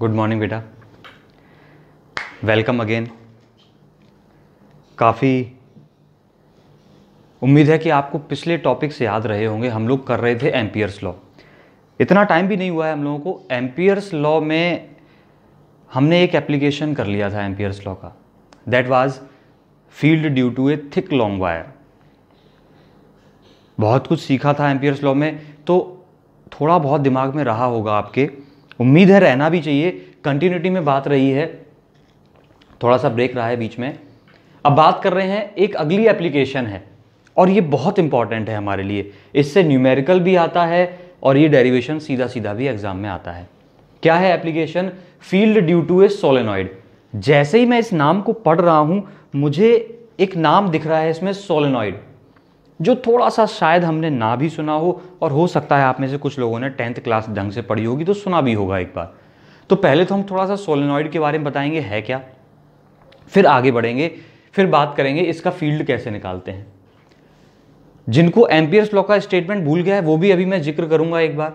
good morning बेटा welcome again काफ़ी उम्मीद है कि आपको पिछले टॉपिक से याद रहे होंगे हम लोग कर रहे थे एम्पियर्स लॉ इतना टाइम भी नहीं हुआ है हम लोगों को एम्पियर्स लॉ में हमने एक एप्लीकेशन कर लिया था एम्पियर्स लॉ का that was field due to a thick long wire बहुत कुछ सीखा था एम्पियर्स लॉ में तो थोड़ा बहुत दिमाग में रहा होगा आपके उम्मीद है रहना भी चाहिए कंटिन्यूटी में बात रही है थोड़ा सा ब्रेक रहा है बीच में अब बात कर रहे हैं एक अगली एप्लीकेशन है और ये बहुत इंपॉर्टेंट है हमारे लिए इससे न्यूमेरिकल भी आता है और ये डेरिवेशन सीधा सीधा भी एग्जाम में आता है क्या है application field due to a solenoid जैसे ही मैं इस नाम को पढ़ रहा हूँ मुझे एक नाम दिख रहा है इसमें सोलेनॉइड जो थोड़ा सा शायद हमने ना भी सुना हो और हो सकता है आप में से कुछ लोगों ने टेंथ क्लास ढंग से पढ़ी होगी तो सुना भी होगा एक बार तो पहले तो हम थोड़ा सा सोलेनॉइड के बारे में बताएंगे है क्या फिर आगे बढ़ेंगे फिर बात करेंगे इसका फील्ड कैसे निकालते हैं जिनको एम्पियर्स लॉ का स्टेटमेंट भूल गया है वो भी अभी मैं जिक्र करूंगा एक बार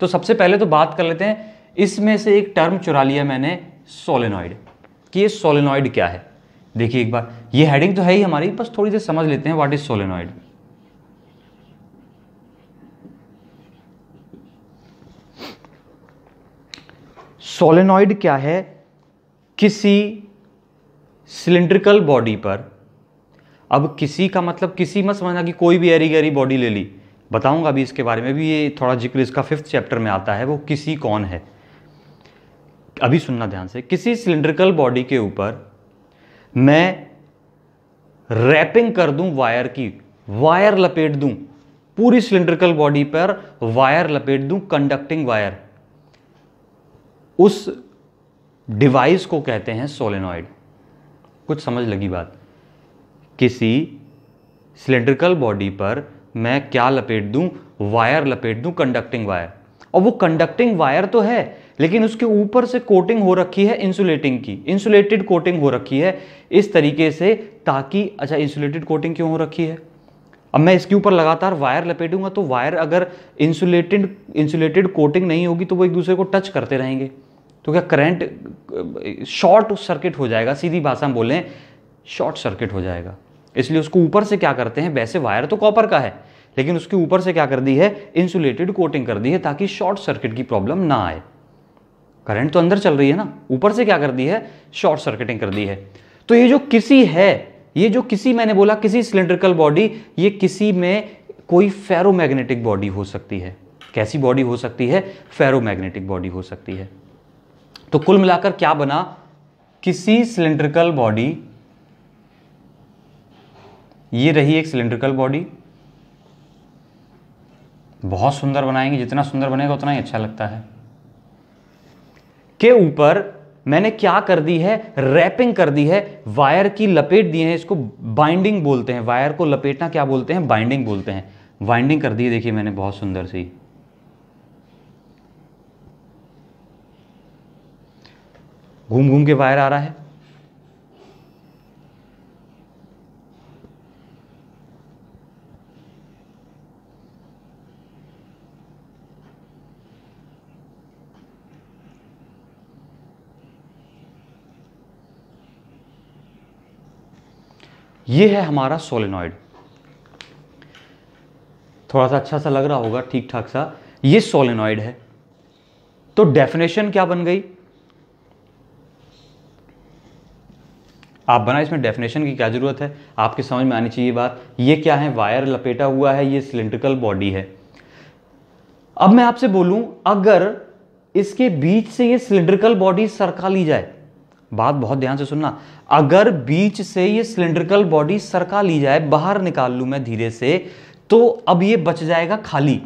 तो सबसे पहले तो बात कर लेते हैं इसमें से एक टर्म चुरा लिया मैंने सोलेनॉइड कि ये सोलेनॉइड क्या है देखिए एक बार ये हेडिंग तो है ही हमारी बस थोड़ी देर समझ लेते हैं व्हाट इज सोलेनॉइड सोलेनॉइड क्या है किसी सिलेंड्रिकल बॉडी पर अब किसी का मतलब किसी मत समझना कि कोई भी एरी गहरी बॉडी ले ली बताऊंगा अभी इसके बारे में भी ये थोड़ा जिक्र इसका फिफ्थ चैप्टर में आता है वो किसी कौन है अभी सुनना ध्यान से किसी सिलेंड्रिकल बॉडी के ऊपर मैं रैपिंग कर दूं वायर की वायर लपेट दूं पूरी सिलेंड्रिकल बॉडी पर वायर लपेट दूं कंडक्टिंग वायर उस डिवाइस को कहते हैं सोलेनॉइड कुछ समझ लगी बात किसी सिलेंड्रिकल बॉडी पर मैं क्या लपेट दूं वायर लपेट दूं कंडक्टिंग वायर और वो कंडक्टिंग वायर तो है लेकिन उसके ऊपर से कोटिंग हो रखी है इंसुलेटिंग की इंसुलेटेड कोटिंग हो रखी है इस तरीके से ताकि अच्छा इंसुलेटेड कोटिंग क्यों हो रखी है अब मैं इसके ऊपर लगातार वायर लपेटूंगा तो वायर अगर इंसुलेटेड इंसुलेटेड कोटिंग नहीं होगी तो वो एक दूसरे को टच करते रहेंगे तो क्या करंट शॉर्ट सर्किट हो जाएगा सीधी भाषा में बोलें शॉर्ट सर्किट हो जाएगा इसलिए उसको ऊपर से क्या करते हैं वैसे वायर तो कॉपर का है लेकिन उसके ऊपर से क्या कर दी है इंसुलेटेड कोटिंग कर दी है ताकि शॉर्ट सर्किट की प्रॉब्लम ना आए करंट तो अंदर चल रही है ना ऊपर से क्या कर दी है शॉर्ट सर्किटिंग कर दी है तो ये जो किसी है ये जो किसी मैंने बोला किसी सिलेंड्रिकल बॉडी ये किसी में कोई फेरोमैग्नेटिक बॉडी हो सकती है कैसी बॉडी हो सकती है फेरोमैग्नेटिक बॉडी हो सकती है तो कुल मिलाकर क्या बना किसी सिलेंड्रिकल बॉडी ये रही एक सिलेंड्रिकल बॉडी बहुत सुंदर बनाएंगे जितना सुंदर बनेगा उतना ही अच्छा लगता है के ऊपर मैंने क्या कर दी है रैपिंग कर दी है वायर की लपेट दी है इसको बाइंडिंग बोलते हैं वायर को लपेटना क्या बोलते हैं बाइंडिंग बोलते हैं वाइंडिंग कर दी है देखिए मैंने बहुत सुंदर सी घूम घूम के वायर आ रहा है ये है हमारा सोलेनॉइड थोड़ा सा अच्छा सा लग रहा होगा ठीक ठाक सा ये सोलेनॉइड है तो डेफिनेशन क्या बन गई आप बना इसमें डेफिनेशन की क्या ज़रूरत है आपके समझ में आनी चाहिए बात ये क्या है वायर लपेटा हुआ है ये सिलेंड्रिकल बॉडी है अब मैं आपसे बोलूं अगर इसके बीच से ये सिलेंड्रिकल बॉडी सरका ली जाए बात बहुत ध्यान से सुनना अगर बीच से ये सिलेंड्रिकल बॉडी सरका ली जाए बाहर निकाल लू मैं धीरे से तो अब ये बच जाएगा खाली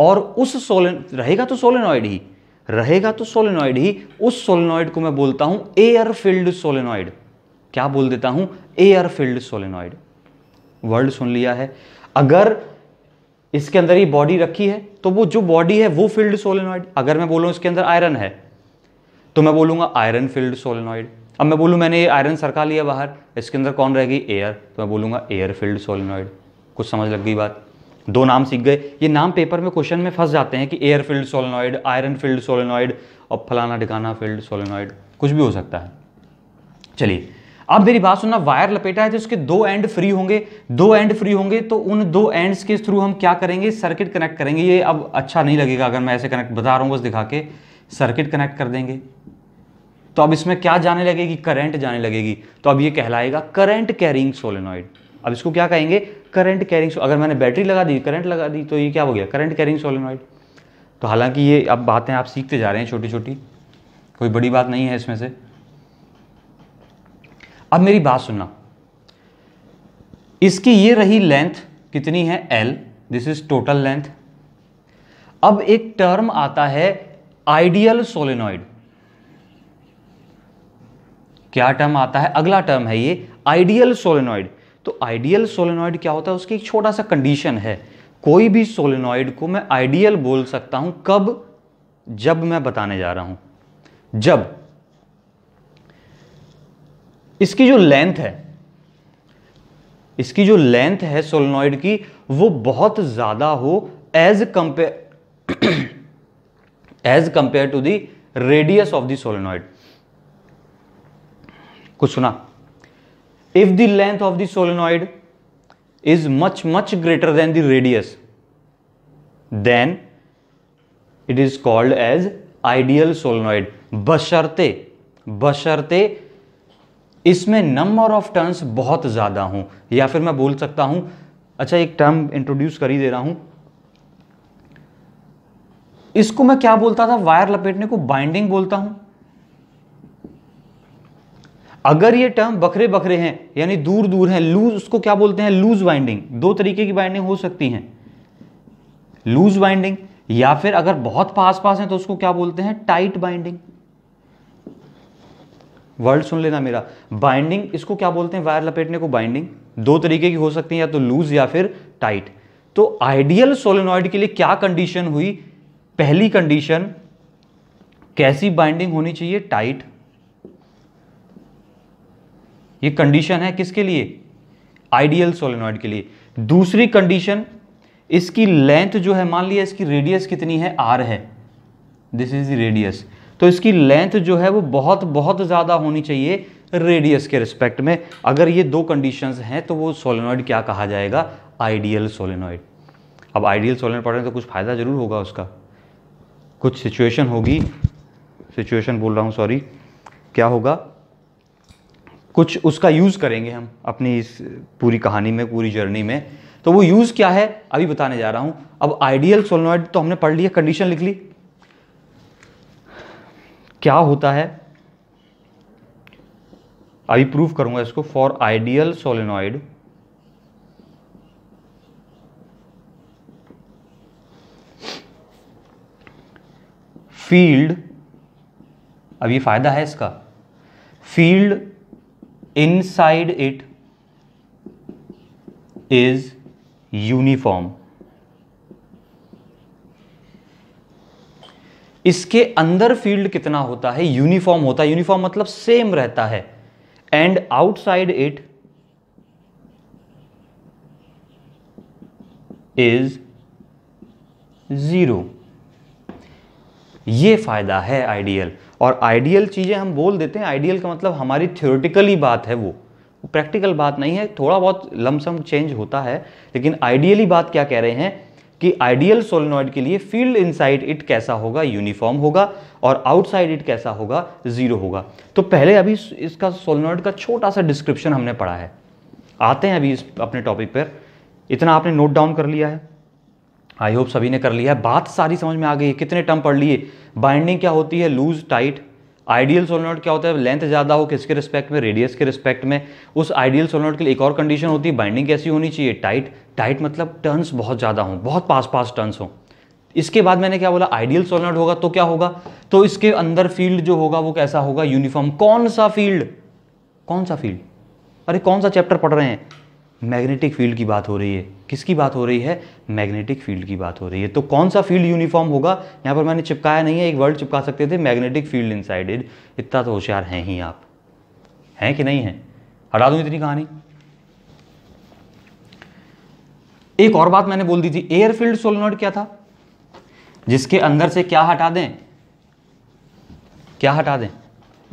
और उस सोलन रहेगा तो सोलेनॉइड ही रहेगा तो सोलेनॉइड ही उस सोलेनॉइड को मैं बोलता हूं एयर फिल्ड सोलेनॉइड क्या बोल देता हूं एयर फील्ड सोलेनॉइड वर्ड सुन लिया है अगर इसके अंदर ये बॉडी रखी है तो वो जो बॉडी है वो फील्ड सोलेनॉइड अगर मैं बोलूं इसके अंदर आयरन है तो मैं बोलूंगा आयरन फील्ड सोलेनॉइड अब मैं बोलूं मैंने ये आयरन सरका लिया बाहर इसके अंदर कौन रहेगी एयर तो मैं बोलूंगा एयर फील्ड सोलेनॉइड कुछ समझ लग गई बात दो नाम सीख गए ये नाम पेपर में क्वेश्चन में फंस जाते हैं कि air field solenoid iron field solenoid और फलाना ढिकाना फील्ड सोलेनॉइड कुछ भी हो सकता है चलिए अब मेरी बात सुनना वायर लपेटा है तो उसके दो एंड फ्री होंगे दो एंड फ्री होंगे तो उन दो एंड्स के थ्रू हम क्या करेंगे सर्किट कनेक्ट करेंगे ये अब अच्छा नहीं लगेगा अगर मैं ऐसे कनेक्ट बता रहा हूँ बस दिखा के सर्किट कनेक्ट कर देंगे तो अब इसमें क्या जाने लगेगी करंट जाने लगेगी तो अब ये कहलाएगा करंट कैरिंग सोलेनॉइड अब इसको क्या कहेंगे करंट कैरिंग अगर मैंने बैटरी लगा दी करंट लगा दी तो ये क्या हो गया करंट कैरिंग सोलेनॉइड तो हालांकि ये अब बातें आप सीखते जा रहे हैं छोटी छोटी कोई बड़ी बात नहीं है इसमें से अब मेरी बात सुनना इसकी ये रही लेंथ कितनी है L this is total length अब एक टर्म आता है आइडियल सोलेनॉइड क्या टर्म आता है अगला टर्म है ये आइडियल सोलेनॉइड तो आइडियल सोलेनॉइड क्या होता है उसकी एक छोटा सा कंडीशन है कोई भी सोलेनॉइड को मैं आइडियल बोल सकता हूं कब जब मैं बताने जा रहा हूं जब इसकी जो लेंथ है इसकी जो लेंथ है सोलनॉइड की वो बहुत ज़्यादा हो as compare as compare to the radius of the solenoid कुछ सुना if the length of the solenoid is much much greater than the radius then it is called as ideal solenoid बशर्ते बशर्ते इसमें नंबर ऑफ टर्न्स बहुत ज़्यादा हूं या फिर मैं बोल सकता हूं अच्छा एक टर्म इंट्रोड्यूस कर ही दे रहा हूं इसको मैं क्या बोलता था वायर लपेटने को बाइंडिंग बोलता हूं अगर ये टर्म बखरे बखरे हैं यानी दूर दूर हैं लूज उसको क्या बोलते हैं लूज बाइंडिंग दो तरीके की बाइंडिंग हो सकती हैं लूज बाइंडिंग या फिर अगर बहुत पास पास हैं तो उसको क्या बोलते हैं टाइट बाइंडिंग वर्ड सुन लेना मेरा बाइंडिंग इसको क्या बोलते हैं वायर लपेटने को बाइंडिंग दो तरीके की हो सकती है या तो लूज या फिर टाइट तो आइडियल सोलेनॉइड के लिए क्या कंडीशन हुई पहली कंडीशन कैसी बाइंडिंग होनी चाहिए टाइट ये कंडीशन है किसके लिए आइडियल सोलेनॉइड के लिए दूसरी कंडीशन इसकी लेंथ जो है मान लिया इसकी रेडियस कितनी है आर है दिस इज द रेडियस तो इसकी लेंथ जो है वो बहुत बहुत ज़्यादा होनी चाहिए रेडियस के रिस्पेक्ट में अगर ये दो कंडीशंस हैं तो वो सोलेनॉइड क्या कहा जाएगा आइडियल सोलेनॉइड अब आइडियल सोलेनॉइड पढ़ रहे तो कुछ फ़ायदा ज़रूर होगा उसका कुछ सिचुएशन होगी सिचुएशन बोल रहा हूँ सॉरी क्या होगा कुछ उसका यूज़ करेंगे हम अपनी इस पूरी कहानी में पूरी जर्नी में तो वो यूज़ क्या है अभी बताने जा रहा हूँ अब आइडियल सोलोनॉइड तो हमने पढ़ लिया कंडीशन लिख ली क्या होता है अभी प्रूव करूंगा इसको फॉर आइडियल सोलेनॉइड फील्ड अब ये फायदा है इसका field inside it is uniform इसके अंदर फील्ड कितना होता है यूनिफॉर्म होता है यूनिफॉर्म मतलब सेम रहता है and outside it is zero ये फायदा है आइडियल और आइडियल चीज़ें हम बोल देते हैं आइडियल का मतलब हमारी थ्योरेटिकली बात है वो प्रैक्टिकल बात नहीं है थोड़ा बहुत लमसम चेंज होता है लेकिन आइडियली बात क्या कह रहे हैं कि आइडियल सोलेनॉइड के लिए फील्ड इनसाइड इट कैसा होगा यूनिफॉर्म होगा और आउटसाइड इट कैसा होगा जीरो होगा तो पहले अभी इसका सोलेनॉइड का छोटा सा डिस्क्रिप्शन हमने पढ़ा है आते हैं अभी इस अपने टॉपिक पर इतना आपने नोट डाउन कर लिया है आई होप सभी ने कर लिया है बात सारी समझ में आ गई है कितने टर्म पढ़ लिए बाइंडिंग क्या होती है लूज टाइट आइडियल सोलोनॉइड क्या होता है लेंथ ज़्यादा हो किसके रिस्पेक्ट में रेडियस के रिस्पेक्ट में उस आइडियल सोलोनॉइड के लिए एक और कंडीशन होती है बाइंडिंग कैसी होनी चाहिए टाइट टाइट मतलब टर्न्स बहुत ज़्यादा हों बहुत पास पास टर्न्स हों इसके बाद मैंने क्या बोला आइडियल सोलोनॉइड होगा तो क्या होगा तो इसके अंदर फील्ड जो होगा वो कैसा होगा यूनिफॉर्म कौन सा फील्ड कौन सा फील्ड अरे कौन सा चैप्टर पढ़ रहे हैं मैग्नेटिक फील्ड की बात हो रही है किसकी बात हो रही है मैग्नेटिक फील्ड की बात हो रही है तो कौन सा फील्ड यूनिफॉर्म होगा यहाँ पर मैंने चिपकाया नहीं है एक वर्ड चिपका सकते थे मैग्नेटिक फील्ड इन इतना तो होशियार हैं ही आप हैं कि नहीं है हटा दूँ इतनी कहानी एक और बात मैंने बोल दी थी एयर फील्ड क्या था जिसके अंदर से क्या हटा दें क्या हटा दें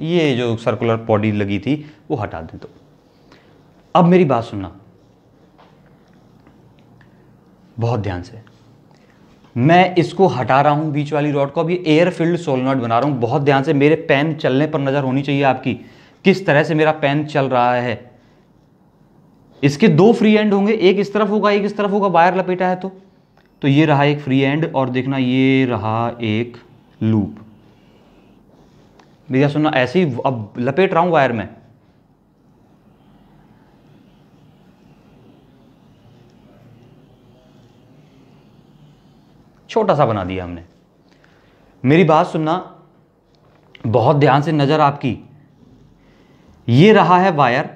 ये जो सर्कुलर बॉडी लगी थी वो हटा दें तो अब मेरी बात सुनना बहुत ध्यान से मैं इसको हटा रहा हूँ बीच वाली रॉड को अभी एयर फिल्ड सोलनॉट बना रहा हूँ बहुत ध्यान से मेरे पेन चलने पर नज़र होनी चाहिए आपकी किस तरह से मेरा पेन चल रहा है इसके दो फ्री एंड होंगे एक इस तरफ होगा एक इस तरफ होगा वायर लपेटा है तो तो ये रहा एक फ्री एंड और देखना ये रहा एक लूप भैया सुनना ऐसे ही अब लपेट रहा हूँ वायर में छोटा सा बना दिया हमने मेरी बात सुनना बहुत ध्यान से नज़र आपकी ये रहा है वायर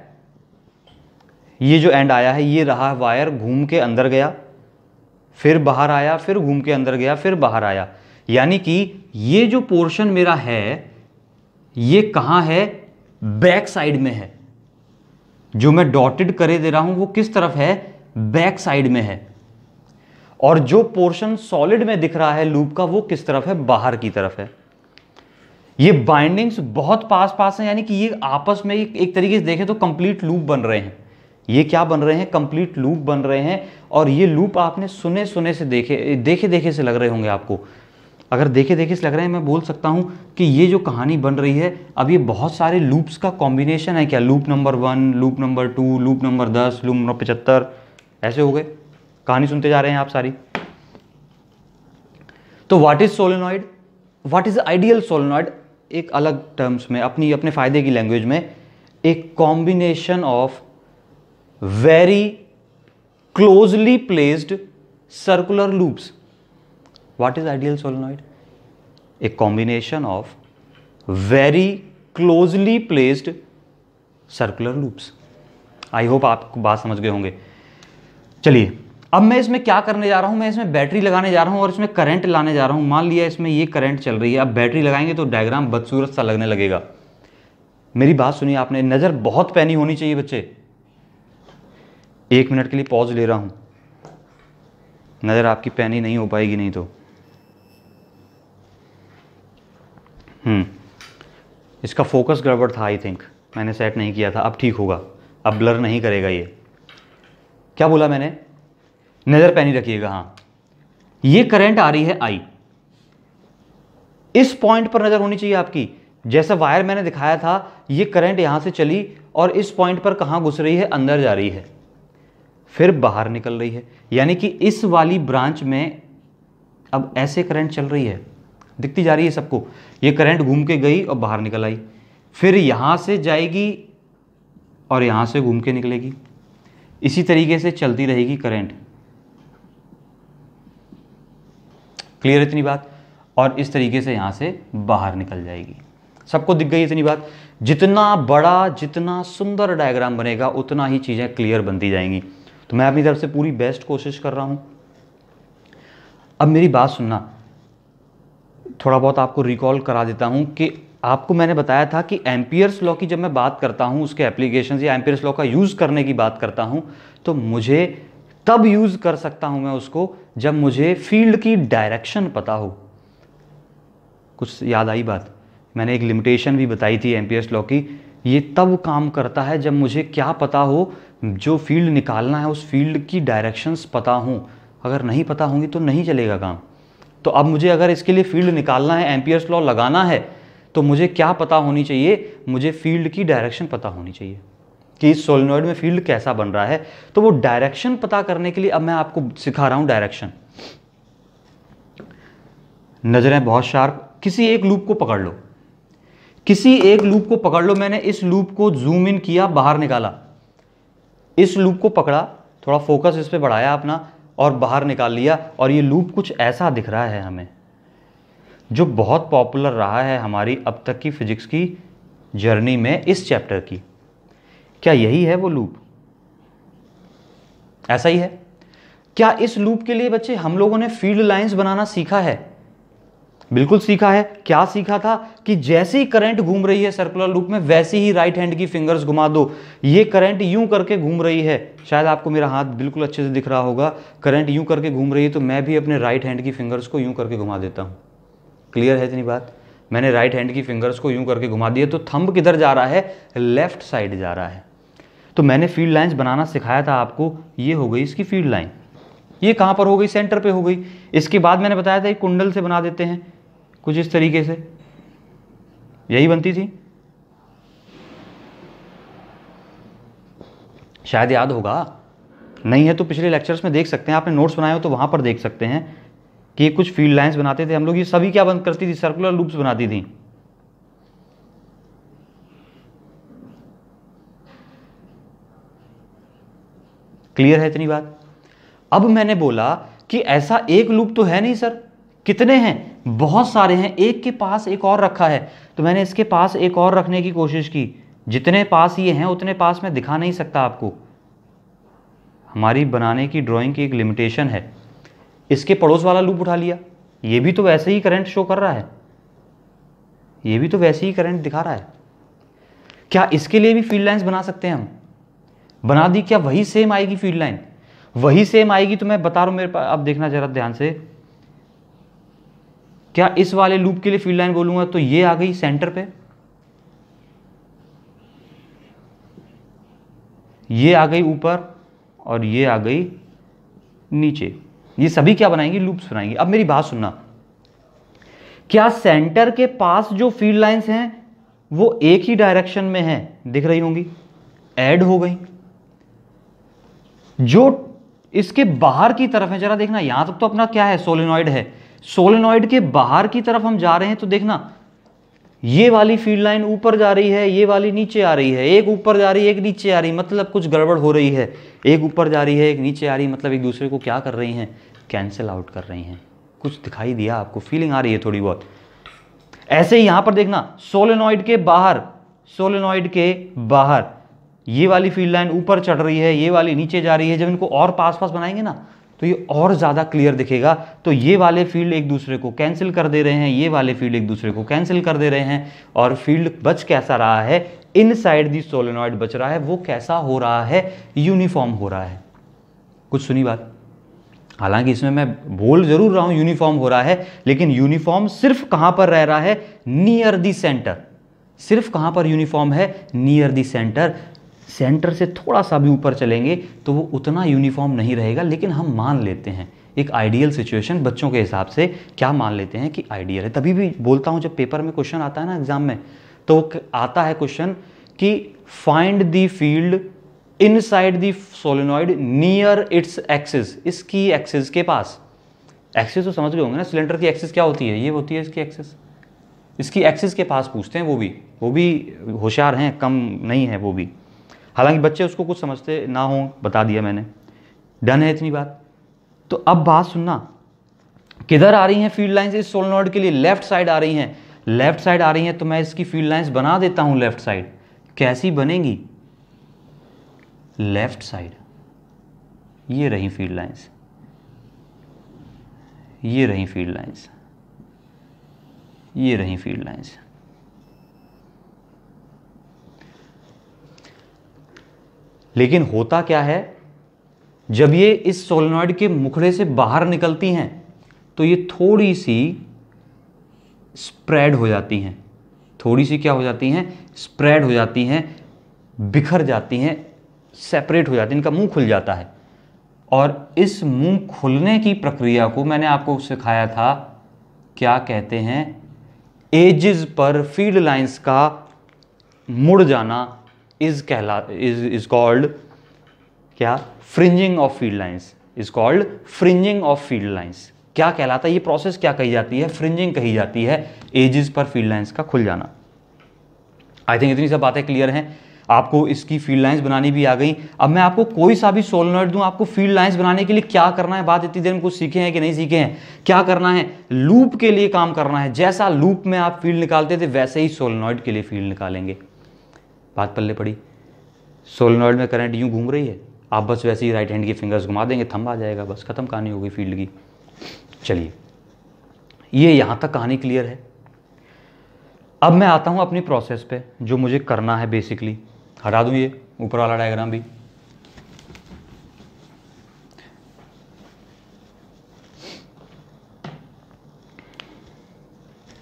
ये जो एंड आया है ये रहा है वायर घूम के अंदर गया फिर बाहर आया फिर घूम के अंदर गया फिर बाहर आया यानी कि ये जो पोर्शन मेरा है ये कहाँ है बैक साइड में है जो मैं डॉटेड करे दे रहा हूँ वो किस तरफ है बैक साइड में है और जो पोर्शन सॉलिड में दिख रहा है लूप का वो किस तरफ है बाहर की तरफ है ये बाइंडिंग्स बहुत पास पास हैं यानी कि ये आपस में एक तरीके से देखें तो कंप्लीट लूप बन रहे हैं ये क्या बन रहे हैं कंप्लीट लूप बन रहे हैं और ये लूप आपने सुने सुने से देखे देखे देखे से लग रहे होंगे आपको अगर देखे देखे से लग रहे हैं मैं बोल सकता हूँ कि ये जो कहानी बन रही है अब ये बहुत सारे लूप्स का कॉम्बिनेशन है क्या loop number one loop number two loop number दस लूप नंबर पचहत्तर ऐसे हो गए कहानी सुनते जा रहे हैं आप सारी तो what is solenoid what is ideal solenoid एक अलग टर्म्स में अपनी अपने फायदे की लैंग्वेज में एक combination of very closely placed circular loops what is ideal solenoid a combination of very closely placed circular loops I hope आप बात समझ गए होंगे चलिए अब मैं इसमें क्या करने जा रहा हूँ मैं इसमें बैटरी लगाने जा रहा हूँ और इसमें करंट लाने जा रहा हूँ मान लिया इसमें ये करंट चल रही है अब बैटरी लगाएंगे तो डायग्राम बदसूरत सा लगने लगेगा मेरी बात सुनिए आपने नज़र बहुत पैनी होनी चाहिए बच्चे एक मिनट के लिए पॉज ले रहा हूँ नज़र आपकी पैनी नहीं हो पाएगी नहीं तो हम्म, इसका फोकस गड़बड़ था आई थिंक मैंने सेट नहीं किया था अब ठीक होगा अब ब्लर नहीं करेगा ये क्या बोला मैंने नज़र पैनी रखिएगा हाँ ये करंट आ रही है आई इस पॉइंट पर नज़र होनी चाहिए आपकी जैसा वायर मैंने दिखाया था ये करंट यहां से चली और इस पॉइंट पर कहां घुस रही है अंदर जा रही है फिर बाहर निकल रही है यानी कि इस वाली ब्रांच में अब ऐसे करंट चल रही है दिखती जा रही है सबको ये करंट घूम के गई और बाहर निकल आई फिर यहां से जाएगी और यहां से घूम के निकलेगी इसी तरीके से चलती रहेगी करंट क्लियर इतनी बात और इस तरीके से यहाँ से बाहर निकल जाएगी सबको दिख गई इतनी बात जितना बड़ा जितना सुंदर डायग्राम बनेगा उतना ही चीज़ें क्लियर बनती जाएंगी तो मैं अपनी तरफ से पूरी बेस्ट कोशिश कर रहा हूं अब मेरी बात सुनना थोड़ा बहुत आपको रिकॉल करा देता हूं कि आपको मैंने बताया था कि एम्पियर्स लॉ की जब मैं बात करता हूं उसके एप्लीकेशन या एम्पियर्स लॉ का यूज़ करने की बात करता हूं तो मुझे तब यूज़ कर सकता हूं मैं उसको जब मुझे फील्ड की डायरेक्शन पता हो कुछ याद आई बात मैंने एक लिमिटेशन भी बताई थी एमपीएस लॉ की ये तब काम करता है जब मुझे क्या पता हो जो फील्ड निकालना है उस फील्ड की डायरेक्शंस पता हों अगर नहीं पता होंगी तो नहीं चलेगा काम तो अब मुझे अगर इसके लिए फील्ड निकालना है एमपीएस लॉ लगाना है तो मुझे क्या पता होनी चाहिए मुझे फील्ड की डायरेक्शन पता होनी चाहिए कि इस सोलिनॉइड में फील्ड कैसा बन रहा है तो वो डायरेक्शन पता करने के लिए अब मैं आपको सिखा रहा हूं डायरेक्शन नज़रें बहुत शार्प किसी एक लूप को पकड़ लो किसी एक लूप को पकड़ लो मैंने इस लूप को जूम इन किया बाहर निकाला इस लूप को पकड़ा थोड़ा फोकस इस पर बढ़ाया अपना और बाहर निकाल लिया और ये लूप कुछ ऐसा दिख रहा है हमें जो बहुत पॉपुलर रहा है हमारी अब तक की फिजिक्स की जर्नी में इस चैप्टर की क्या यही है वो लूप ऐसा ही है क्या इस लूप के लिए बच्चे हम लोगों ने फील्ड लाइंस बनाना सीखा है बिल्कुल सीखा है क्या सीखा था कि जैसे ही करंट घूम रही है सर्कुलर लूप में वैसे ही राइट हैंड की फिंगर्स घुमा दो ये करंट यूं करके घूम रही है शायद आपको मेरा हाथ बिल्कुल अच्छे से दिख रहा होगा करंट यूं करके घूम रही है तो मैं भी अपने राइट हैंड की फिंगर्स को यूं करके घुमा देता हूँ क्लियर है इतनी बात मैंने राइट हैंड की फिंगर्स को यूं करके घुमा दिया तो थंब किधर जा रहा है लेफ्ट साइड जा रहा है तो मैंने फील्ड लाइंस बनाना सिखाया था आपको ये हो गई इसकी फील्ड लाइन ये कहाँ पर हो गई सेंटर पे हो गई इसके बाद मैंने बताया था ये कुंडल से बना देते हैं कुछ इस तरीके से यही बनती थी शायद याद होगा नहीं है तो पिछले लेक्चर्स में देख सकते हैं आपने नोट्स बनाए हो तो वहाँ पर देख सकते हैं कि कुछ फील्ड लाइन्स बनाते थे हम लोग ये सभी क्या बंद करती थी सर्कुलर लूप्स बनाती थी क्लियर है इतनी बात अब मैंने बोला कि ऐसा एक लूप तो है नहीं सर कितने हैं बहुत सारे हैं एक के पास एक और रखा है तो मैंने इसके पास एक और रखने की कोशिश की जितने पास ये हैं उतने पास मैं दिखा नहीं सकता आपको हमारी बनाने की ड्राइंग की एक लिमिटेशन है इसके पड़ोस वाला लूप उठा लिया ये भी तो वैसे ही करंट शो कर रहा है ये भी तो वैसे ही करंट दिखा रहा है क्या इसके लिए भी फील्ड लाइन्स बना सकते हैं हम बना दी क्या वही सेम आएगी फील्ड लाइन वही सेम आएगी तो मैं बता रहा हूं मेरे पास अब देखना जरा ध्यान से क्या इस वाले लूप के लिए फील्ड लाइन बोलूंगा तो ये आ गई सेंटर पे ये आ गई ऊपर और ये आ गई नीचे ये सभी क्या बनाएंगी लूप्स बनाएंगी अब मेरी बात सुनना क्या सेंटर के पास जो फील्ड लाइंस हैं वो एक ही डायरेक्शन में हैं दिख रही होंगी ऐड हो गई जो इसके बाहर की तरफ है जरा देखना यहां तक तो अपना क्या है सोलेनॉइड है सोलेनॉइड के बाहर की तरफ हम जा रहे हैं तो देखना ये वाली फील्ड लाइन ऊपर जा रही है ये वाली नीचे आ रही है एक ऊपर जा रही है एक नीचे आ रही है मतलब कुछ गड़बड़ हो रही है एक ऊपर जा रही है एक नीचे आ रही है मतलब एक दूसरे को क्या कर रही हैं कैंसिल आउट कर रही हैं कुछ दिखाई दिया आपको फीलिंग आ रही है थोड़ी बहुत ऐसे ही यहां पर देखना सोलेनॉइड के बाहर सोलिनॉइड के बाहर ये वाली फील्ड लाइन ऊपर चढ़ रही है ये वाली नीचे जा रही है जब इनको और पास पास बनाएंगे ना तो ये और ज़्यादा क्लियर दिखेगा तो ये वाले फील्ड एक दूसरे को कैंसिल कर दे रहे हैं ये वाले फील्ड एक दूसरे को कैंसिल कर दे रहे हैं और फील्ड बच कैसा रहा है इन साइड दी सोलेनॉइड बच रहा है वो कैसा हो रहा है यूनिफॉर्म हो रहा है कुछ सुनी बात हालांकि इसमें मैं बोल जरूर रहा हूँ यूनिफॉर्म हो रहा है लेकिन यूनिफॉर्म सिर्फ कहाँ पर रह रहा है नियर दी सेंटर सिर्फ कहाँ पर यूनिफॉर्म है नियर दी सेंटर सेंटर से थोड़ा सा भी ऊपर चलेंगे तो वो उतना यूनिफॉर्म नहीं रहेगा लेकिन हम मान लेते हैं एक आइडियल सिचुएशन बच्चों के हिसाब से क्या मान लेते हैं कि आइडियल है तभी भी बोलता हूँ जब पेपर में क्वेश्चन आता है ना एग्जाम में तो आता है क्वेश्चन कि find the field inside the solenoid near its axis इसकी एक्सिस के पास एक्सिस तो समझ गए होंगे ना सिलेंडर की एक्सिस क्या होती है ये होती है इसकी एक्सिस इसकी एक्सिस के पास पूछते हैं वो भी वो भी होशियार हैं कम नहीं है वो भी हालांकि बच्चे उसको कुछ समझते ना हो बता दिया मैंने डन है इतनी बात तो अब बात सुनना किधर आ रही हैं फील्ड लाइंस इस सोलनॉइड के लिए लेफ्ट साइड आ रही हैं लेफ्ट साइड आ रही हैं तो मैं इसकी फील्ड लाइंस बना देता हूं लेफ्ट साइड कैसी बनेगी लेफ्ट साइड ये रही फील्ड लाइंस ये रही फील्ड लाइंस ये रही फील्ड लाइंस लेकिन होता क्या है जब ये इस सोलनॉइड के मुखड़े से बाहर निकलती हैं तो ये थोड़ी सी स्प्रेड हो जाती हैं थोड़ी सी क्या हो जाती हैं स्प्रेड हो जाती हैं बिखर जाती हैं सेपरेट हो जाती हैं इनका मुंह खुल जाता है और इस मुंह खुलने की प्रक्रिया को मैंने आपको सिखाया था क्या कहते हैं एजिस पर फील्ड लाइंस का मुड़ जाना इज कहला इज इज कॉल्ड क्या fringing of field lines is called fringing of field lines क्या कहलाता है ये प्रोसेस क्या कही जाती है फ्रिंजिंग कही जाती है एजेस पर फील्ड लाइंस का खुल जाना आई थिंक इतनी सब बातें क्लियर हैं आपको इसकी फील्ड लाइंस बनानी भी आ गई अब मैं आपको कोई सा भी सोलनट दूं आपको फील्ड लाइंस बनाने के लिए क्या करना है बात इतनी देर में कुछ सीखे हैं कि नहीं सीखे हैं क्या करना है लूप के लिए काम करना है जैसा लूप में आप फील्ड निकालते थे वैसे ही सोलनॉइड के लिए फील्ड निकालेंगे बात पल्ले पड़ी सोलनॉइड में करंट यूँ घूम रही है आप बस वैसे ही राइट हैंड की फिंगर्स घुमा देंगे थम आ जाएगा बस ख़त्म कहानी होगी फील्ड की चलिए ये यहाँ तक कहानी क्लियर है अब मैं आता हूँ अपनी प्रोसेस पे जो मुझे करना है बेसिकली हटा दूँ ये ऊपर वाला डायग्राम भी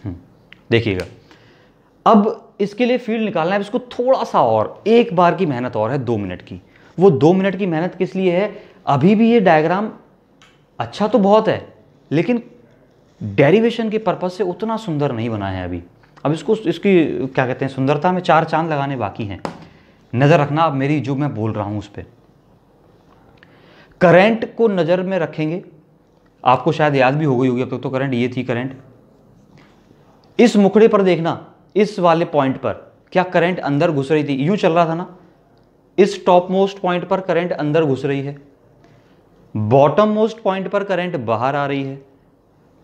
हम्म, देखिएगा अब इसके लिए फील्ड निकालना है इसको थोड़ा सा और एक बार की मेहनत और है दो मिनट की वो दो मिनट की मेहनत किस लिए है अभी भी ये डायग्राम अच्छा तो बहुत है लेकिन डेरिवेशन के पर्पज से उतना सुंदर नहीं बना है अभी अब इसको इसकी क्या कहते हैं सुंदरता में चार चांद लगाने बाकी हैं नज़र रखना अब मेरी जो मैं बोल रहा हूं उस पर करंट को नज़र में रखेंगे आपको शायद याद भी हो गई होगी अब तक तो करंट ये थी करंट इस मुखड़े पर देखना इस वाले पॉइंट पर क्या करंट अंदर घुस रही थी यूं चल रहा था ना इस टॉप मोस्ट पॉइंट पर करंट अंदर घुस रही है बॉटम मोस्ट पॉइंट पर करंट बाहर आ रही है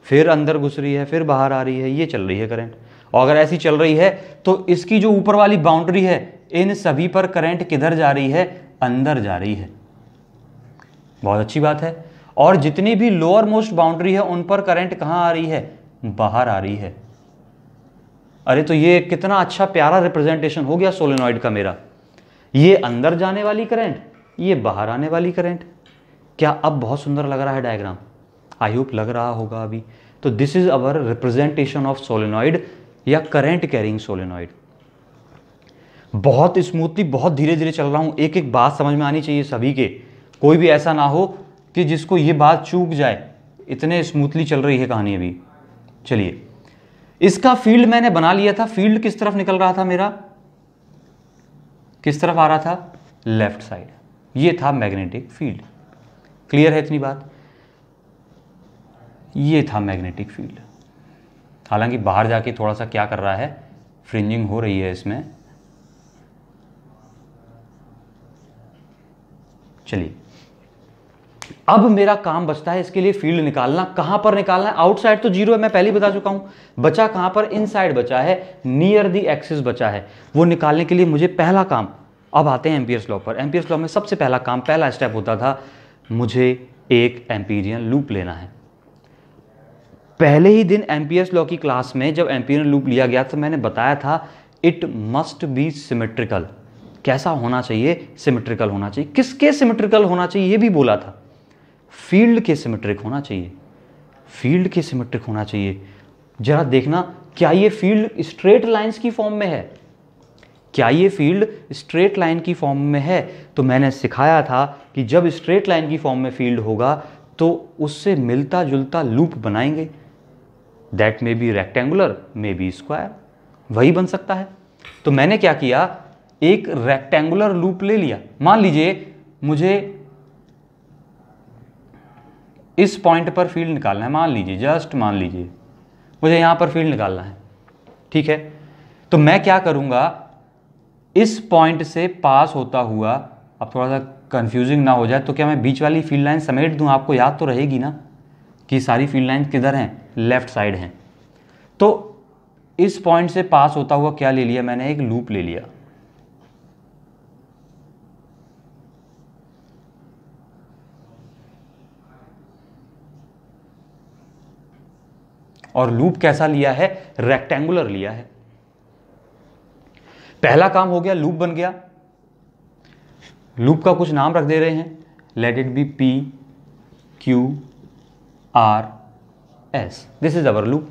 फिर अंदर घुस रही है फिर बाहर आ रही है ये चल रही है करंट और अगर ऐसी चल रही है तो इसकी जो ऊपर वाली बाउंड्री है इन सभी पर करंट किधर जा रही है अंदर जा रही है बहुत अच्छी बात है और जितनी भी लोअर मोस्ट बाउंड्री है उन पर करंट कहाँ आ रही है बाहर आ रही है अरे तो ये कितना अच्छा प्यारा रिप्रेजेंटेशन हो गया सोलेनॉइड का मेरा ये अंदर जाने वाली करंट ये बाहर आने वाली करंट क्या अब बहुत सुंदर लग रहा है डायग्राम आई होप लग रहा होगा अभी तो this is our representation of solenoid या करेंट कैरिंग सोलेनॉइड बहुत स्मूथली बहुत धीरे धीरे चल रहा हूँ एक एक बात समझ में आनी चाहिए सभी के कोई भी ऐसा ना हो कि जिसको ये बात चूक जाए इतने स्मूथली चल रही है कहानी अभी चलिए इसका फील्ड मैंने बना लिया था फील्ड किस तरफ निकल रहा था मेरा किस तरफ आ रहा था लेफ्ट साइड ये था मैग्नेटिक फील्ड क्लियर है इतनी बात ये था मैग्नेटिक फील्ड हालांकि बाहर जाके थोड़ा सा क्या कर रहा है फ्रिंजिंग हो रही है इसमें चलिए अब मेरा काम बचता है इसके लिए फील्ड निकालना कहां पर निकालना है आउटसाइड तो जीरो है मैं पहले बता चुका हूं बचा कहां पर इनसाइड बचा है नियर दी एक्सिस बचा है वो निकालने के लिए मुझे पहला काम अब आते हैं एम्पियर्स लॉ पर एम्पियर्स लॉ में सबसे पहला काम पहला स्टेप होता था मुझे एक एम्पीरियन लूप लेना है पहले ही दिन एम्पियर्स लॉ की क्लास में जब एम्पीरियन लूप लिया गया तो मैंने बताया था इट मस्ट बी सिमेट्रिकल कैसा होना चाहिए सिमेट्रिकल होना चाहिए किसके सिमेट्रिकल होना चाहिए ये भी बोला था फील्ड के सिमेट्रिक होना चाहिए फील्ड के सिमेट्रिक होना चाहिए जरा देखना क्या ये फील्ड स्ट्रेट लाइंस की फॉर्म में है क्या ये फील्ड स्ट्रेट लाइन की फॉर्म में है तो मैंने सिखाया था कि जब स्ट्रेट लाइन की फॉर्म में फील्ड होगा तो उससे मिलता जुलता लूप बनाएंगे that may be rectangular may be square वही बन सकता है तो मैंने क्या किया एक रेक्टेंगुलर लूप ले लिया मान लीजिए मुझे इस पॉइंट पर फील्ड निकालना है मान लीजिए जस्ट मान लीजिए मुझे यहां पर फील्ड निकालना है ठीक है तो मैं क्या करूंगा इस पॉइंट से पास होता हुआ अब थोड़ा सा कन्फ्यूजिंग ना हो जाए तो क्या मैं बीच वाली फील्ड लाइन समेट दूं आपको याद तो रहेगी ना कि सारी फील्ड लाइन किधर हैं लेफ्ट साइड हैं तो इस पॉइंट से पास होता हुआ क्या ले लिया मैंने एक लूप ले लिया और लूप कैसा लिया है रेक्टेंगुलर लिया है पहला काम हो गया लूप बन गया लूप का कुछ नाम रख दे रहे हैं let it be P Q R S this is our loop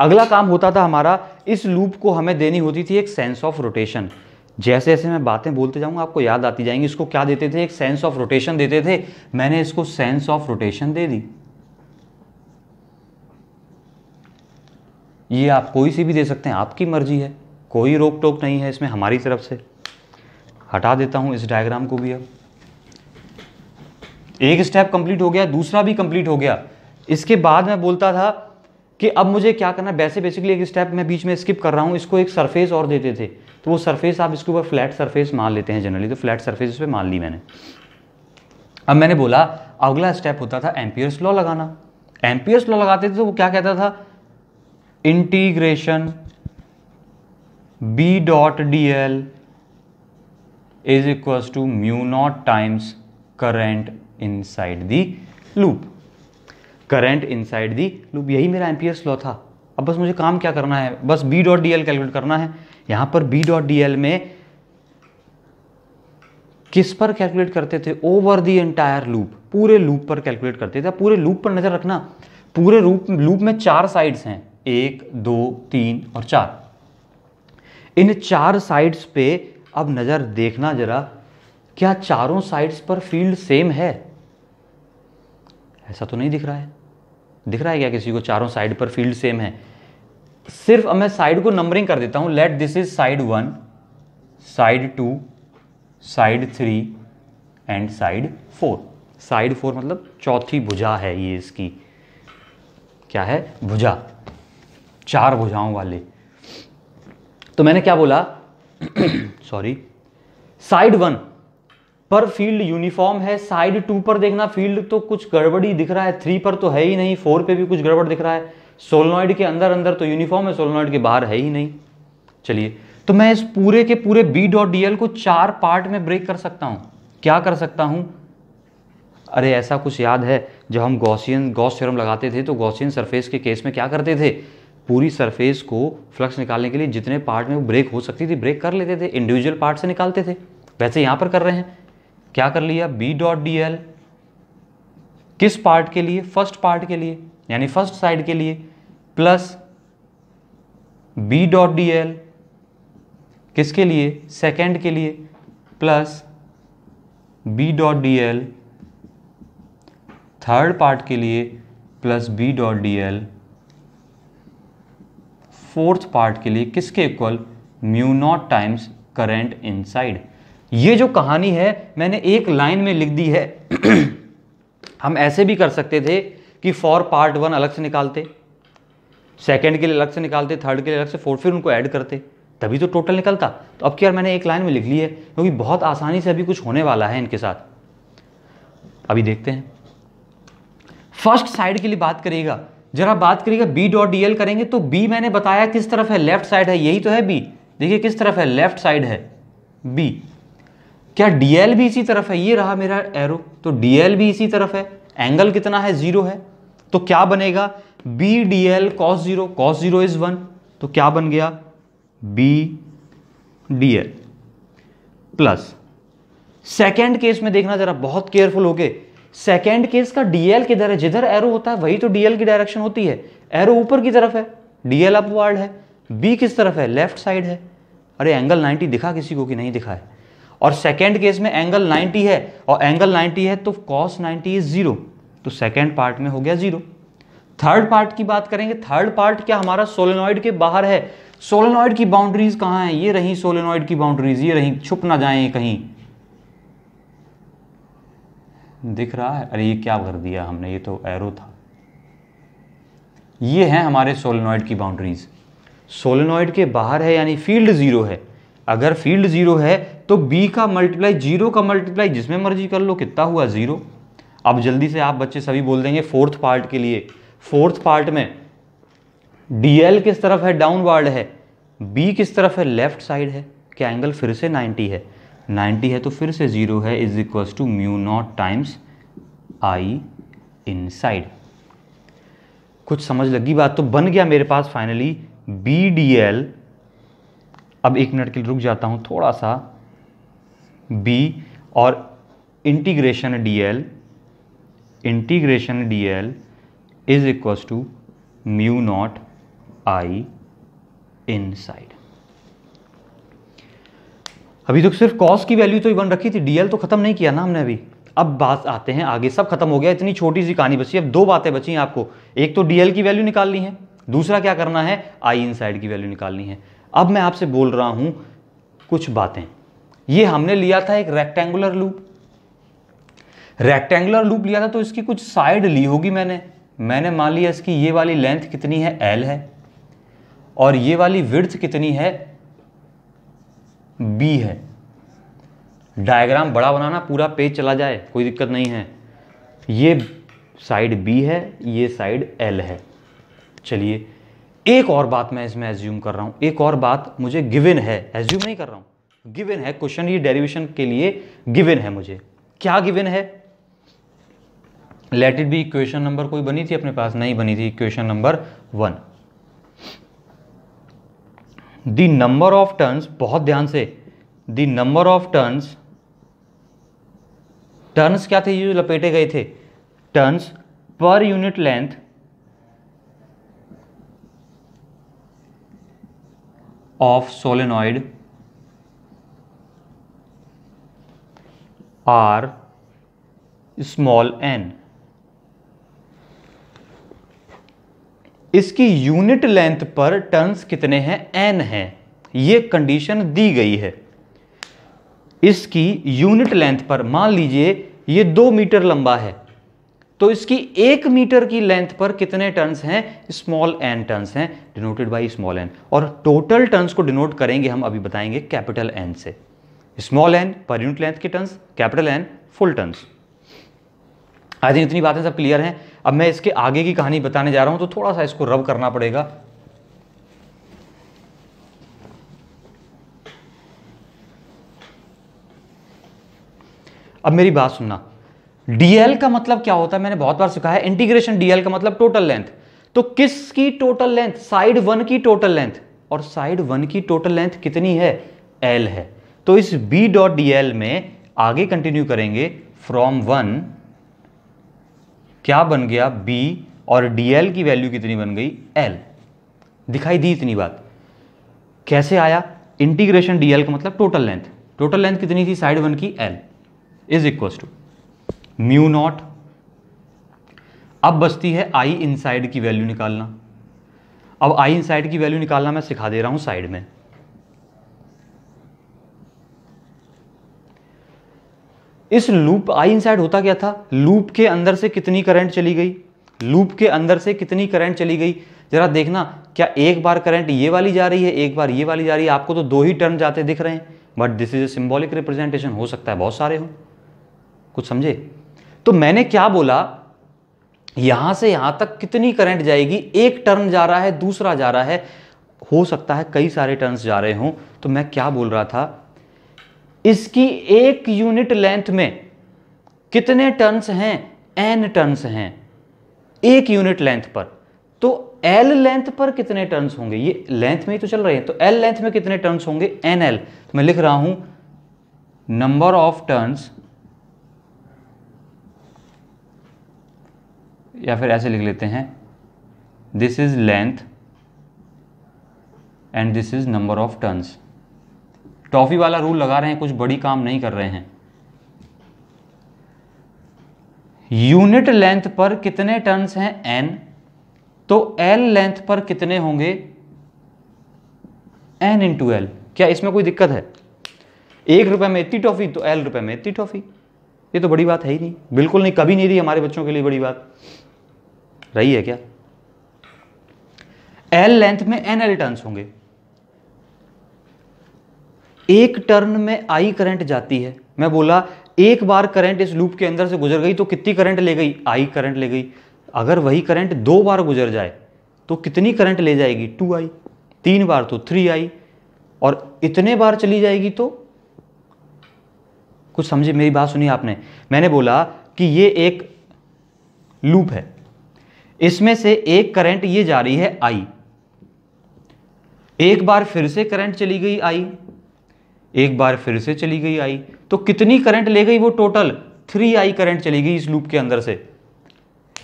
अगला काम होता था हमारा इस लूप को हमें देनी होती थी एक सेंस ऑफ रोटेशन जैसे जैसे मैं बातें बोलते जाऊंगा आपको याद आती जाएंगी इसको क्या देते थे एक सेंस ऑफ रोटेशन देते थे मैंने इसको सेंस ऑफ रोटेशन दे दी ये आप कोई सी भी दे सकते हैं आपकी मर्जी है कोई रोक टोक नहीं है इसमें हमारी तरफ से हटा देता हूँ इस डायग्राम को भी अब एक स्टेप कंप्लीट हो गया दूसरा भी कंप्लीट हो गया इसके बाद मैं बोलता था कि अब मुझे क्या करना वैसे बेसिकली एक स्टेप मैं बीच में स्किप कर रहा हूँ इसको एक सरफेस और देते थे तो वो सरफेस आप इसके ऊपर फ्लैट सरफेस मान लेते हैं जनरली तो फ्लैट सरफेस पर मान ली मैंने अब मैंने बोला अगला स्टेप होता था एम्पियर्स लॉ लगाना एम्पियर्स लॉ लगाते थे तो वो क्या कहता था integration B dot D L is equal to mu naught times current inside the loop current side the loop यही मेरा एम्पियर्स लॉ था अब बस मुझे काम क्या करना है बस B dot D L calculate करना है यहां पर बी डॉट डी एल में किस पर कैलकुलेट करते थे ओवर दी एंटायर लूप पूरे लूप पर कैलकुलेट करते थे पूरे लूप पर नज़र रखना पूरे लूप में चार साइड्स हैं एक दो तीन और चार इन चार साइड्स पे अब नज़र देखना ज़रा क्या चारों साइड्स पर फील्ड सेम है ऐसा तो नहीं दिख रहा है दिख रहा है क्या किसी को चारों साइड पर फील्ड सेम है सिर्फ अब मैं साइड को नंबरिंग कर देता हूं let this is side one side two side three and side four side four मतलब चौथी भुजा है ये इसकी क्या है भुजा चार भुजाओं वाले तो मैंने क्या बोला सॉरी साइड वन पर फील्ड यूनिफॉर्म है साइड टू पर देखना फील्ड तो कुछ गड़बड़ी दिख रहा है थ्री पर तो है ही नहीं फोर पे भी कुछ गड़बड़ दिख रहा है सोलनॉइड के अंदर अंदर तो यूनिफॉर्म है सोलनॉइड के बाहर है ही नहीं चलिए तो मैं इस पूरे के पूरे बी डॉट डी को चार पार्ट में ब्रेक कर सकता हूं क्या कर सकता हूं अरे ऐसा कुछ याद है जब हम गौसियन गॉस थ्योरम लगाते थे तो गौसियन सरफेस के केस में क्या करते थे पूरी सरफेस को फ्लक्स निकालने के लिए जितने पार्ट में वो ब्रेक हो सकती थी ब्रेक कर लेते थे इंडिविजुअल पार्ट से निकालते थे वैसे यहाँ पर कर रहे हैं क्या कर लिया बी डॉट डी एल किस पार्ट के लिए फर्स्ट पार्ट के लिए यानी फर्स्ट साइड के लिए plus B dot D L किसके लिए सेकेंड के लिए plus B dot D L third part के लिए plus B dot D L fourth part के लिए किसके equal mu naught times current side ये जो कहानी है मैंने एक लाइन में लिख दी है हम ऐसे भी कर सकते थे कि फॉर पार्ट वन अलग से निकालते सेकेंड के लिए अलग से निकालते थर्ड के लिए अलग से फोर्थ फिर उनको ऐड करते तभी तो टोटल निकलता तो अब क्या मैंने एक लाइन में लिख ली है क्योंकि बहुत आसानी से अभी कुछ होने वाला है इनके साथ अभी देखते हैं फर्स्ट साइड के लिए बात करिएगा जरा बात करिएगा बी डॉट डी करेंगे तो बी मैंने बताया किस तरफ है लेफ्ट साइड है यही तो है बी देखिए किस तरफ है लेफ्ट साइड है बी क्या डी भी इसी तरफ है ये रहा मेरा एरो तो डी भी इसी तरफ है एंगल कितना है जीरो है तो क्या बनेगा B D L cos zero cos zero is one तो क्या बन गया B D L plus second case में देखना जरा बहुत केयरफुल होके सेकेंड केस का डीएल किधर है जिधर एरो होता है वही तो डीएल की डायरेक्शन होती है एरो ऊपर की तरफ है डीएल अपवर्ड है बी किस तरफ है लेफ्ट साइड है अरे एंगल 90 दिखा किसी को कि नहीं दिखा है और सेकेंड केस में एंगल 90 है और एंगल 90 है तो कॉस 90 इज जीरो तो सेकेंड पार्ट में हो गया जीरो थर्ड पार्ट की बात करेंगे थर्ड पार्ट क्या हमारा सोलेनॉइड के बाहर है सोलेनॉइड की बाउंड्रीज कहाँ है ये रही सोलेनॉइड की बाउंड्रीज ये रही छुप ना जाए कहीं दिख रहा है अरे ये क्या कर दिया हमने ये तो एरो था ये हैं हमारे सोलेनॉइड की बाउंड्रीज सोलेनॉइड के बाहर है यानी फील्ड ज़ीरो है अगर फील्ड ज़ीरो है तो बी का मल्टीप्लाई जीरो का मल्टीप्लाई जिसमें मर्जी कर लो कितना हुआ ज़ीरो अब जल्दी से आप बच्चे सभी बोल देंगे फोर्थ पार्ट के लिए फोर्थ पार्ट में डीएल किस तरफ है डाउनवर्ड है बी किस तरफ है लेफ्ट साइड है क्या एंगल फिर से 90 है 90 है तो फिर से ज़ीरो है is equals to mu naught times I in कुछ समझ लगी बात तो बन गया मेरे पास फाइनली बी डी एल अब एक मिनट के लिए रुक जाता हूँ थोड़ा सा बी और integration D L integration D L is equals to mu naught I inside अभी तो सिर्फ कॉस की वैल्यू तो इवन रखी थी डीएल तो खत्म नहीं किया ना हमने अभी अब बात आते हैं आगे सब खत्म हो गया इतनी छोटी सी कहानी बची अब दो बातें बची हैं आपको एक तो डीएल की वैल्यू निकालनी है दूसरा क्या करना है आई साइड की वैल्यू निकालनी है अब मैं आपसे बोल रहा हूं कुछ बातें ये हमने लिया था एक रेक्टेंगुलर लूप रेक्टेंगुलर लूप लिया था तो इसकी कुछ साइड ली होगी मैंने मैंने मान लिया इसकी ये वाली लेंथ कितनी है एल है और ये वाली विर्थ कितनी है बी है डायग्राम बड़ा बनाना पूरा पेज चला जाए कोई दिक्कत नहीं है ये साइड बी है ये साइड एल है चलिए एक और बात मैं इसमें एज्यूम कर रहा हूँ एक और बात मुझे गिवन है एज्यूम नहीं कर रहा हूँ गिवन है क्वेश्चन ये डेरिवेशन के लिए गिवन है मुझे क्या गिवन है let it be equation number कोई बनी थी अपने पास नहीं बनी थी equation number one the number of turns बहुत ध्यान से the number of turns turns क्या थे ये जो लपेटे गए थे turns per unit length of solenoid are small N इसकी यूनिट लेंथ पर टर्न्स कितने हैं एन हैं ये कंडीशन दी गई है इसकी यूनिट लेंथ पर मान लीजिए ये दो मीटर लंबा है तो इसकी एक मीटर की लेंथ पर कितने टर्न्स हैं स्मॉल एन टर्न्स हैं डिनोटेड बाय स्मॉल एन और टोटल टर्न्स को डिनोट करेंगे हम अभी बताएंगे कैपिटल एन से small N per unit length के turns capital N full turns I think इतनी बातें सब क्लियर हैं अब मैं इसके आगे की कहानी बताने जा रहा हूं तो थोड़ा सा इसको रब करना पड़ेगा अब मेरी बात सुनना डीएल का मतलब क्या होता है मैंने बहुत बार सिखाया इंटीग्रेशन डीएल का मतलब टोटल लेंथ तो किस की टोटल लेंथ साइड वन की टोटल लेंथ और साइड वन की टोटल लेंथ कितनी है एल है तो इस बी डॉट डीएल में आगे कंटिन्यू करेंगे फ्रॉम वन क्या बन गया बी और dl की वैल्यू कितनी बन गई एल दिखाई दी इतनी बात कैसे आया इंटीग्रेशन dl का मतलब टोटल लेंथ टोटल लेंथ कितनी थी साइड वन की L is equal to mu naught अब बचती है आई इनसाइड की वैल्यू निकालना अब आई इनसाइड की वैल्यू निकालना मैं सिखा दे रहा हूं साइड में इस लूप आई इनसाइड होता क्या था लूप के अंदर से कितनी करंट चली गई लूप के अंदर से कितनी करंट चली गई जरा देखना क्या एक बार करंट ये वाली जा रही है एक बार ये वाली जा रही है आपको तो दो ही टर्म जाते दिख रहे हैं but this is a symbolic representation हो सकता है बहुत सारे हो कुछ समझे तो मैंने क्या बोला यहां से यहां तक कितनी करंट जाएगी एक टर्न जा रहा है दूसरा जा रहा है हो सकता है कई सारे टर्न्स जा रहे हों तो मैं क्या बोल रहा था इसकी एक यूनिट लेंथ में कितने टर्न्स हैं एन टर्न्स हैं एक यूनिट लेंथ पर तो एल लेंथ पर कितने टर्न्स होंगे ये लेंथ में ही तो चल रहे हैं तो एल लेंथ में कितने टर्न्स होंगे एन एल तो मैं लिख रहा हूं नंबर ऑफ टर्न्स या फिर ऐसे लिख लेते हैं this is length and this is number of turns toffee वाला रूल लगा रहे हैं कुछ बड़ी काम नहीं कर रहे हैं यूनिट लेंथ पर कितने टर्न्स हैं एन तो एल लेंथ पर कितने होंगे एन इंटू एल क्या इसमें कोई दिक्कत है एक रुपए में इतनी टॉफ़ी तो एल रुपए में इतनी टॉफ़ी ये तो बड़ी बात है ही नहीं बिल्कुल नहीं कभी नहीं रही हमारे बच्चों के लिए बड़ी बात रही है क्या एल लेंथ में एन एल टर्न्स होंगे एक टर्न में आई करंट जाती है मैं बोला एक बार करंट इस लूप के अंदर से गुजर गई तो कितनी करंट ले गई आई करंट ले गई अगर वही करंट दो बार गुजर जाए तो कितनी करंट ले जाएगी टू आई तीन बार तो थ्री आई और इतने बार चली जाएगी तो कुछ समझे मेरी बात सुनी आपने मैंने बोला कि ये एक लूप है इसमें से एक करंट ये जा रही है आई एक बार फिर से करंट चली गई आई एक बार फिर से चली गई आई तो कितनी करंट ले गई वो टोटल थ्री आई करंट चली गई इस लूप के अंदर से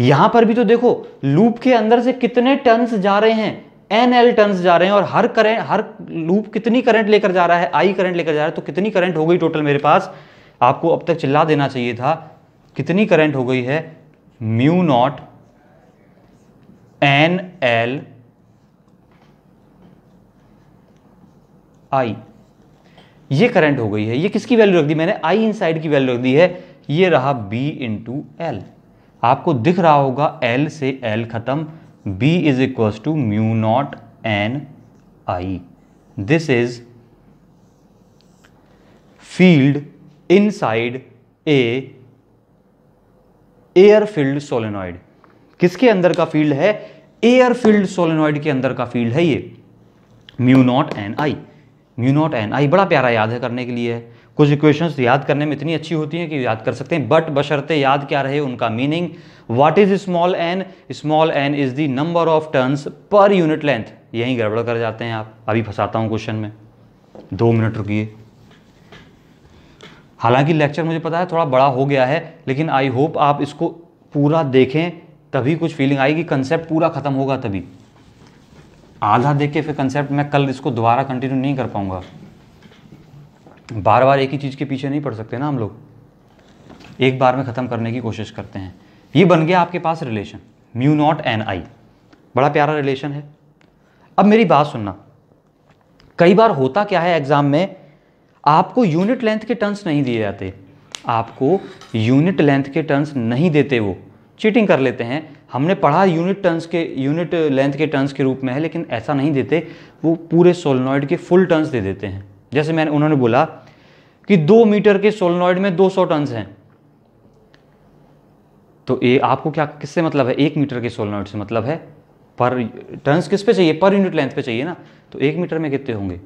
यहां पर भी तो देखो लूप के अंदर से कितने टर्न्स जा रहे हैं एन एल टर्न्स जा रहे हैं और हर करंट हर लूप कितनी करंट लेकर जा रहा है आई करंट लेकर जा रहा है तो कितनी करंट हो गई टोटल मेरे पास आपको अब तक चिल्ला देना चाहिए था कितनी करंट हो गई है mu naught N L I ये करंट हो गई है ये किसकी वैल्यू रख दी मैंने आई साइड की वैल्यू रख दी है ये रहा बी टू एल आपको दिख रहा होगा एल से एल खत्म B is equal to mu naught N I this is field inside a air field solenoid किसके अंदर का फील्ड है एयर फील्ड सोलेनॉइड के अंदर का फील्ड है ये mu naught N I mu naught N I बड़ा प्यारा याद है करने के लिए कुछ इक्वेशंस तो याद करने में इतनी अच्छी होती हैं कि याद कर सकते हैं बट बशर्ते याद क्या रहे उनका meaning what is small n small n is the number of turns per unit length यहीं गड़बड़ कर जाते हैं आप अभी फंसाता हूँ क्वेश्चन में दो मिनट रुकिए हालांकि लेक्चर मुझे पता है थोड़ा बड़ा हो गया है लेकिन आई होप आप इसको पूरा देखें तभी कुछ फीलिंग आएगी कंसेप्ट पूरा ख़त्म होगा तभी आधा देख के फिर कंसेप्ट मैं कल इसको दोबारा कंटिन्यू नहीं कर पाऊंगा बार बार एक ही चीज़ के पीछे नहीं पड़ सकते ना हम लोग एक बार में ख़त्म करने की कोशिश करते हैं ये बन गया आपके पास relation mu naught N I बड़ा प्यारा रिलेशन है अब मेरी बात सुनना कई बार होता क्या है एग्ज़ाम में आपको यूनिट लेंथ के टर्न्स नहीं दिए जाते आपको यूनिट लेंथ के टर्न्स नहीं देते वो चीटिंग कर लेते हैं हमने पढ़ा यूनिट टर्न्स के यूनिट लेंथ के टर्न्स के रूप में है लेकिन ऐसा नहीं देते वो पूरे सोलनॉइड के फुल टर्न्स दे देते हैं जैसे मैंने उन्होंने बोला कि दो मीटर के सोलनॉइड में 200 टर्न्स हैं तो ये आपको क्या किससे मतलब है एक मीटर के सोलनॉइड से मतलब है पर टर्न्स किस पे चाहिए पर यूनिट लेंथ पे चाहिए ना तो एक मीटर में कितने होंगे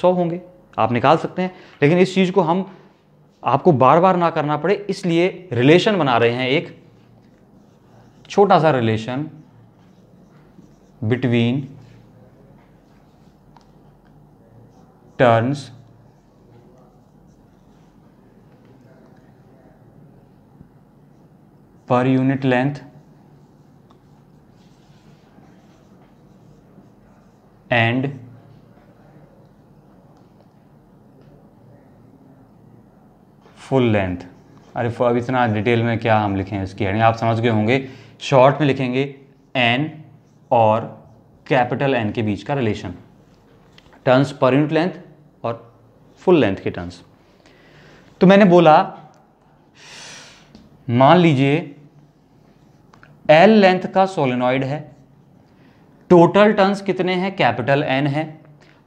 सौ होंगे आप निकाल सकते हैं लेकिन इस चीज़ को हम आपको बार बार ना करना पड़े इसलिए रिलेशन बना रहे हैं एक छोटा सा relation between turns per unit length and full length अरे अब इतना डिटेल में क्या हम लिखें इसकी यानी आप समझ गए होंगे शॉर्ट में लिखेंगे एन और कैपिटल एन के बीच का relation turns per unit length और फुल लेंथ के टर्न्स तो मैंने बोला मान लीजिए एल लेंथ का सोलेनॉइड है टोटल टर्न्स कितने हैं कैपिटल एन है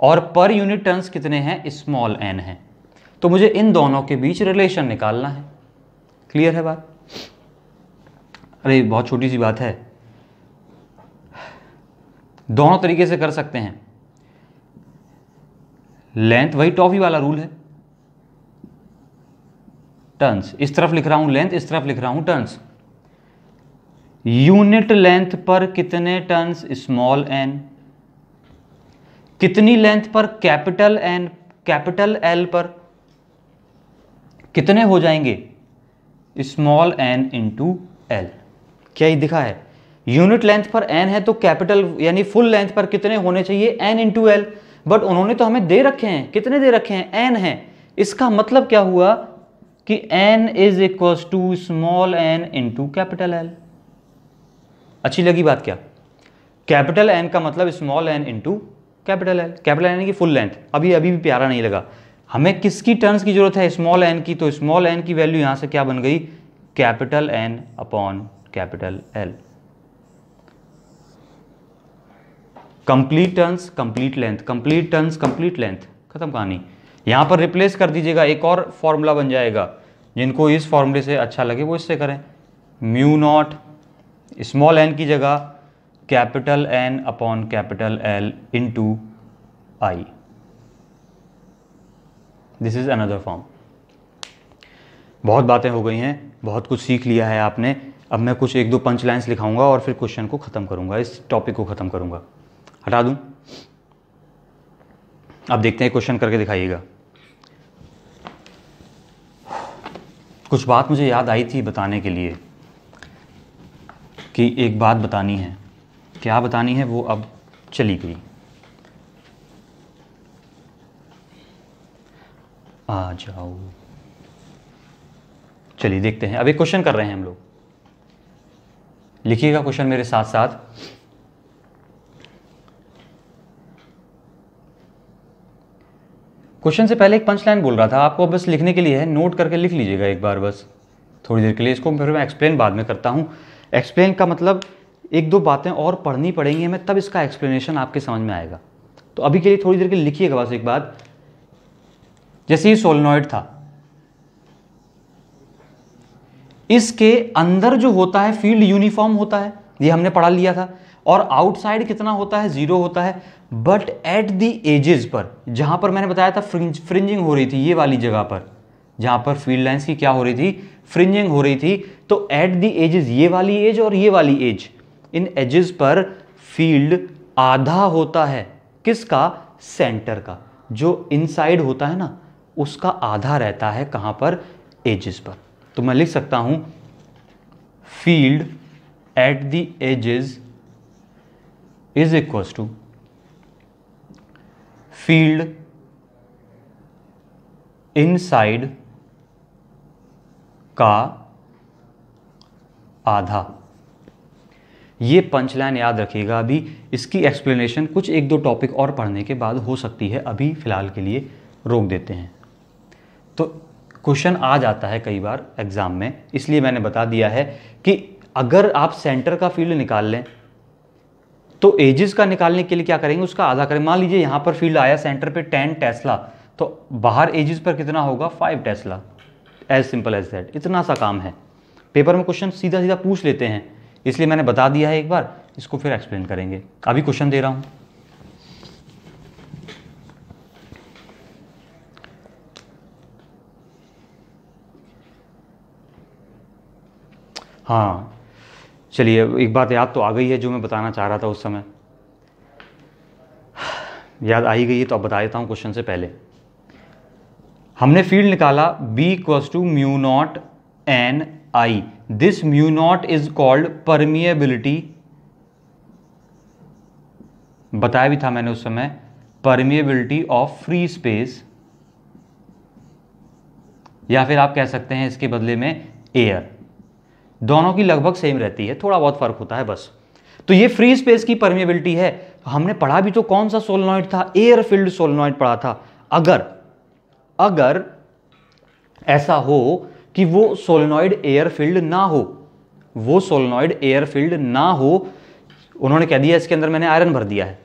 और पर यूनिट टर्न्स कितने हैं स्मॉल एन है तो मुझे इन दोनों के बीच रिलेशन निकालना है क्लियर है बात अरे बहुत छोटी सी बात है दोनों तरीके से कर सकते हैं लेंथ वही टॉफी वाला रूल है टर्न्स इस तरफ लिख रहा हूं लेंथ इस तरफ लिख रहा हूं टर्न्स यूनिट लेंथ पर कितने टर्न्स स्मॉल एन कितनी लेंथ पर कैपिटल एन कैपिटल एल पर कितने हो जाएंगे स्मॉल एन इंटू एल क्या ही दिखा है यूनिट लेंथ पर एन है तो कैपिटल यानी फुल लेंथ पर कितने होने चाहिए एन इन एल बट उन्होंने तो हमें दे रखे हैं कितने दे रखे हैं एन है इसका मतलब क्या हुआ कि N is equal to small n in capital L अच्छी लगी बात क्या कैपिटल एन का मतलब small n in capital L capital N की फुल लेंथ अभी अभी भी प्यारा नहीं लगा हमें किसकी टर्म्स की जरूरत है स्मॉल एन की तो स्मॉल एन की वैल्यू यहां से क्या बन गई capital N upon capital L complete turns complete length complete turns complete length खत्म कहानी यहां पर रिप्लेस कर दीजिएगा एक और फॉर्मूला बन जाएगा जिनको इस फॉर्मूले से अच्छा लगे वो इससे करें म्यू नॉट स्मॉल एन की जगह capital N upon capital L into I this is another form बहुत बातें हो गई हैं बहुत कुछ सीख लिया है आपने अब मैं कुछ एक दो पंच लाइन्स लिखाऊंगा और फिर क्वेश्चन को ख़त्म करूंगा इस टॉपिक को ख़त्म करूंगा हटा दूं अब देखते हैं क्वेश्चन करके दिखाइएगा कुछ बात मुझे याद आई थी बताने के लिए कि एक बात बतानी है क्या बतानी है वो अब चली गई आ जाओ चलिए देखते हैं अब एक क्वेश्चन कर रहे हैं हम लोग लिखिएगा क्वेश्चन मेरे साथ साथ क्वेश्चन से पहले एक पंच लाइन बोल रहा था आपको बस लिखने के लिए है नोट करके लिख लीजिएगा एक बार बस थोड़ी देर के लिए इसको फिर मैं एक्सप्लेन बाद में करता हूँ एक्सप्लेन का मतलब एक दो बातें और पढ़नी पड़ेंगी हमें तब इसका एक्सप्लेनेशन आपके समझ में आएगा तो अभी के लिए थोड़ी देर के लिए लिखिएगा बस एक बात जैसे ये सोलनॉइड था इसके अंदर जो होता है फील्ड यूनिफॉर्म होता है ये हमने पढ़ा लिया था और आउटसाइड कितना होता है ज़ीरो होता है बट एट दी एजेस पर जहाँ पर मैंने बताया था फ्रिंज फ्रिंजिंग हो रही थी ये वाली जगह पर जहाँ पर फील्ड लाइन्स की क्या हो रही थी फ्रिंजिंग हो रही थी तो एट दी एजेस ये वाली एज और ये वाली एज इन एजेस पर फील्ड आधा होता है किसका सेंटर का जो इनसाइड होता है ना उसका आधा रहता है कहाँ पर एजेस पर तो मैं लिख सकता हूं field at the edges is equal to field inside का आधा ये पंच लाइन याद रखिएगा अभी इसकी एक्सप्लेनेशन कुछ एक दो टॉपिक और पढ़ने के बाद हो सकती है अभी फ़िलहाल के लिए रोक देते हैं तो क्वेश्चन आ जाता है कई बार एग्ज़ाम में इसलिए मैंने बता दिया है कि अगर आप सेंटर का फील्ड निकाल लें तो एजेस का निकालने के लिए क्या करेंगे उसका आधा करें मान लीजिए यहाँ पर फील्ड आया सेंटर पे टेन टेस्ला तो बाहर एजेस पर कितना होगा five tesla as simple as that इतना सा काम है पेपर में क्वेश्चन सीधा सीधा पूछ लेते हैं इसलिए मैंने बता दिया है एक बार इसको फिर एक्सप्लेन करेंगे अभी क्वेश्चन दे रहा हूँ हाँ चलिए एक बात याद तो आ गई है जो मैं बताना चाह रहा था उस समय याद आई गई है तो अब बता देता हूँ क्वेश्चन से पहले हमने फील्ड निकाला B equals to mu naught N I this mu naught is called permeability बताया भी था मैंने उस समय परमिएबिलिटी ऑफ फ्री स्पेस या फिर आप कह सकते हैं इसके बदले में एयर दोनों की लगभग सेम रहती है थोड़ा बहुत फर्क होता है बस तो ये फ्री स्पेस की परमिएबिलिटी है हमने पढ़ा भी तो कौन सा सोलनॉइड था एयर फील्ड सोलनॉइड पढ़ा था अगर अगर ऐसा हो कि वो सोलनॉइड एयर फील्ड ना हो वो सोलनॉइड एयर फील्ड ना हो उन्होंने कह दिया इसके अंदर मैंने आयरन भर दिया है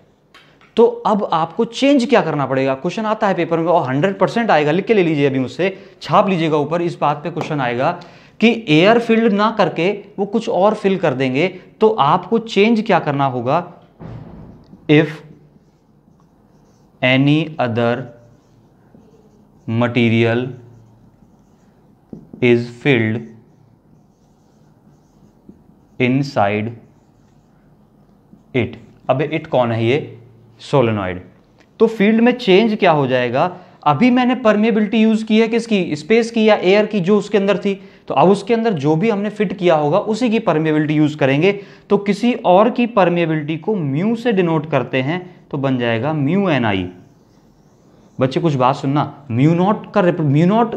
तो अब आपको चेंज क्या करना पड़ेगा क्वेश्चन आता है पेपर में और 100 परसेंट आएगा लिख के ले लीजिए अभी मुझसे छाप लीजिएगा ऊपर इस बात पे क्वेश्चन आएगा कि एयर फिल्ड ना करके वो कुछ और फिल कर देंगे तो आपको चेंज क्या करना होगा if any other material is filled inside it अब इट कौन है ये सोलेनॉइड तो फील्ड में चेंज क्या हो जाएगा अभी मैंने परमेबिलिटी यूज की है किसकी स्पेस की या एयर की जो उसके अंदर थी तो अब उसके अंदर जो भी हमने फिट किया होगा उसी की परमेबिलिटी यूज़ करेंगे तो किसी और की परमेबिलिटी को म्यू से डिनोट करते हैं तो बन जाएगा म्यू एन आई बच्चे कुछ बात सुनना म्यू नॉट का म्यू नॉट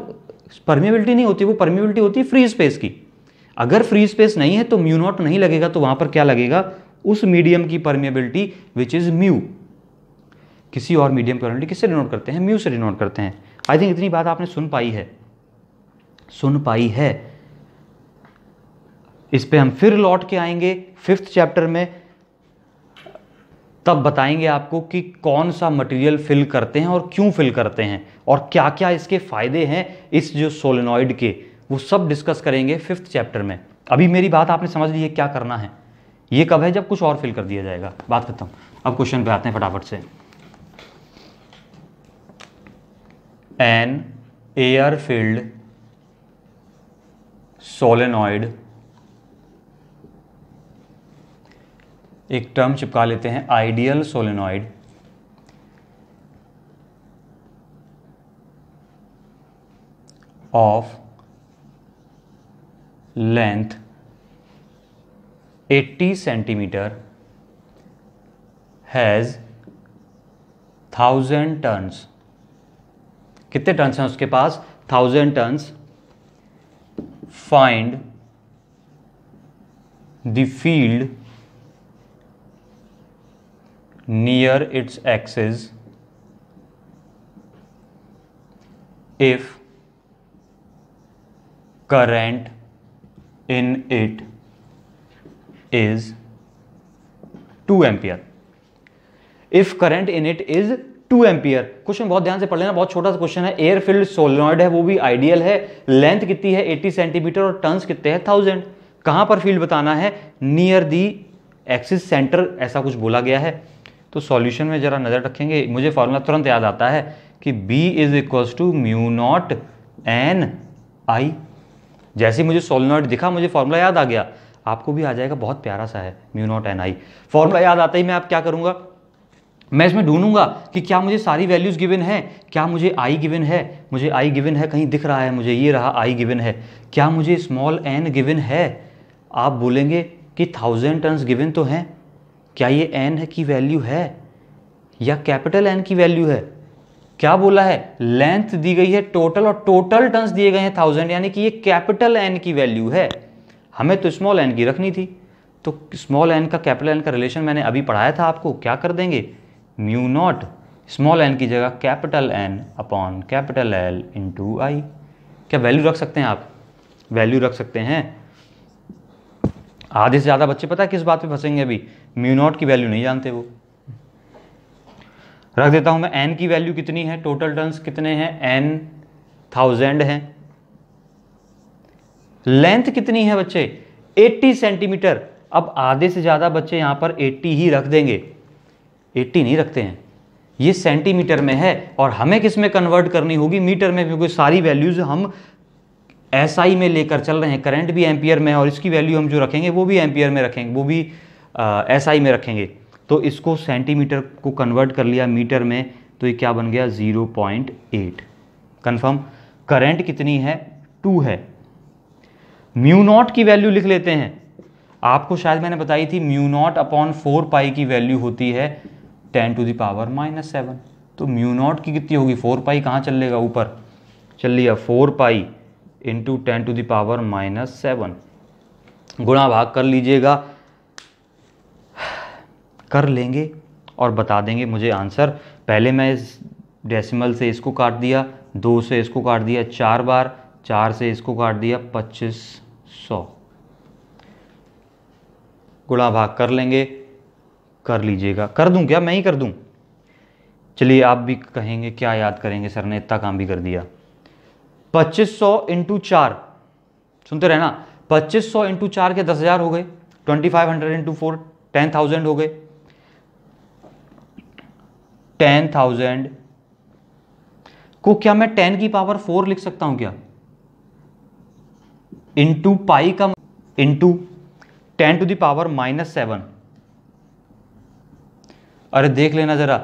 परमेबिलिटी नहीं होती वो परमेबिलिटी होती है फ्री स्पेस की अगर फ्री स्पेस नहीं है तो म्यू नॉट नहीं लगेगा तो वहां पर क्या लगेगा उस मीडियम की परमेबिलिटी विच इज़ म्यू किसी और मीडियम की परमेबिलिटी किससे डिनोट करते हैं म्यू से डिनोट करते हैं आई थिंक इतनी बात आपने सुन पाई है सुन पाई है इस पे हम फिर लौट के आएंगे फिफ्थ चैप्टर में तब बताएंगे आपको कि कौन सा मटेरियल फिल करते हैं और क्यों फिल करते हैं और क्या क्या इसके फायदे हैं इस जो सोलेनॉइड के वो सब डिस्कस करेंगे फिफ्थ चैप्टर में अभी मेरी बात आपने समझ ली है क्या करना है ये कब है जब कुछ और फिल कर दिया जाएगा बात खत्म अब क्वेश्चन पे आते हैं फटाफट से एन एयर फील्ड सोलेनॉइड एक टर्म चिपका लेते हैं ideal solenoid of length 80 centimetre has thousand turns कितने टर्न्स हैं उसके पास thousand turns find the field near its axis if current in it is 2 ampere if current in it is two ampere question बहुत ध्यान से पढ़ लेना बहुत छोटा सा क्वेश्चन है एयर फिल्ड सोलनॉइड है वो भी आइडियल है लेंथ कितनी है 80 सेंटीमीटर और टर्न्स कितने हैं थाउजेंड कहाँ पर फील्ड बताना है नियर दी एक्सिस सेंटर ऐसा कुछ बोला गया है तो सॉल्यूशन में जरा नज़र रखेंगे मुझे फॉर्मूला तुरंत याद आता है कि B is equal to mu naught N I जैसे मुझे सोलोनॉइड दिखा मुझे फॉर्मूला याद आ गया आपको भी आ जाएगा बहुत प्यारा सा है mu naught N I formula याद आता ही मैं आप क्या करूंगा मैं इसमें ढूंढूंगा कि क्या मुझे सारी वैल्यूज़ गिवन है क्या मुझे आई गिवन है मुझे आई गिवन है कहीं दिख रहा है मुझे ये रहा आई गिवन है क्या मुझे स्मॉल एन गिवन है आप बोलेंगे कि थाउजेंड टर्न्स गिवन तो हैं क्या ये एन है की वैल्यू है या कैपिटल एन की वैल्यू है क्या बोला है लेंथ दी गई है टोटल और टोटल टर्न्स दिए गए हैं थाउजेंड यानी कि ये कैपिटल एन की वैल्यू है हमें तो स्मॉल एन की रखनी थी तो स्मॉल एन का कैपिटल एन का रिलेशन मैंने अभी पढ़ाया था आपको क्या कर देंगे म्यू नॉट स्मॉल एन की जगह capital N upon capital L into I क्या वैल्यू रख सकते हैं आप वैल्यू रख सकते हैं आधे से ज़्यादा बच्चे पता है किस बात पे फंसेंगे अभी म्यू नॉट की वैल्यू नहीं जानते वो रख देता हूँ मैं एन की वैल्यू कितनी है टोटल टर्न्स कितने हैं एन थाउजेंड हैं लेंथ कितनी है बच्चे 80 सेंटीमीटर अब आधे से ज़्यादा बच्चे यहाँ पर 80 ही रख देंगे एट्टी नहीं रखते हैं ये सेंटीमीटर में है और हमें किस में कन्वर्ट करनी होगी मीटर में क्योंकि सारी वैल्यूज़ हम एस SI में लेकर चल रहे हैं करंट भी एम्पियर में है और इसकी वैल्यू हम जो रखेंगे वो भी एम्पियर में रखेंगे वो भी एस SI में रखेंगे तो इसको सेंटीमीटर को कन्वर्ट कर लिया मीटर में तो ये क्या बन गया zero point eight confirm current कितनी है टू है म्यू नॉट की वैल्यू लिख लेते हैं आपको शायद मैंने बताई थी mu naught upon four pi की वैल्यू होती है ten to the power minus seven तो म्यू नॉट की कितनी होगी फोर पाई कहाँ चल लेगा ऊपर चल लिया four pi into ten to the power minus seven गुणा भाग कर लीजिएगा कर लेंगे और बता देंगे मुझे आंसर पहले मैं इस डेसिमल से इसको काट दिया दो से इसको काट दिया चार बार चार से इसको काट दिया पच्चीस सौ गुणा भाग कर लेंगे कर लीजिएगा कर दूं क्या मैं ही कर दूं चलिए आप भी कहेंगे क्या याद करेंगे सर ने इतना काम भी कर दिया 2500 सौ इंटू चार सुनते रहना 2500 सौ इंटू चार के 10000 हो गए 2500 five hundred into four ten thousand हो गए टेन थाउजेंड को क्या मैं टेन की पावर फोर लिख सकता हूं क्या इंटू पाई का into ten to the power minus seven अरे देख लेना ज़रा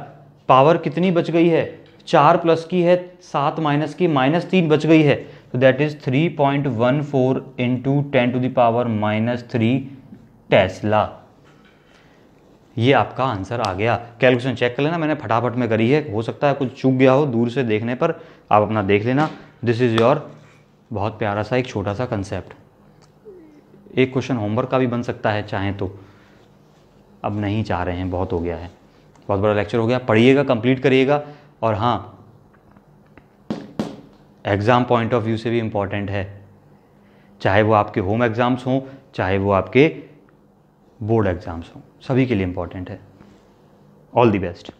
पावर कितनी बच गई है चार प्लस की है सात माइनस की माइनस तीन बच गई है तो that is three point one four into ten to the power minus three tesla ये आपका आंसर आ गया कैलकुलेशन चेक कर लेना मैंने फटाफट में करी है हो सकता है कुछ चूक गया हो दूर से देखने पर आप अपना देख लेना दिस इज़ योर बहुत प्यारा सा एक छोटा सा कंसेप्ट एक क्वेश्चन होमवर्क का भी बन सकता है चाहें तो अब नहीं चाह रहे हैं बहुत हो गया है बहुत बड़ा लेक्चर हो गया पढ़िएगा कंप्लीट करिएगा और हाँ एग्ज़ाम पॉइंट ऑफ व्यू से भी इम्पॉर्टेंट है चाहे वो आपके होम एग्ज़ाम्स हों चाहे वो आपके बोर्ड एग्ज़ाम्स हों सभी के लिए इम्पॉर्टेंट है ऑल दी बेस्ट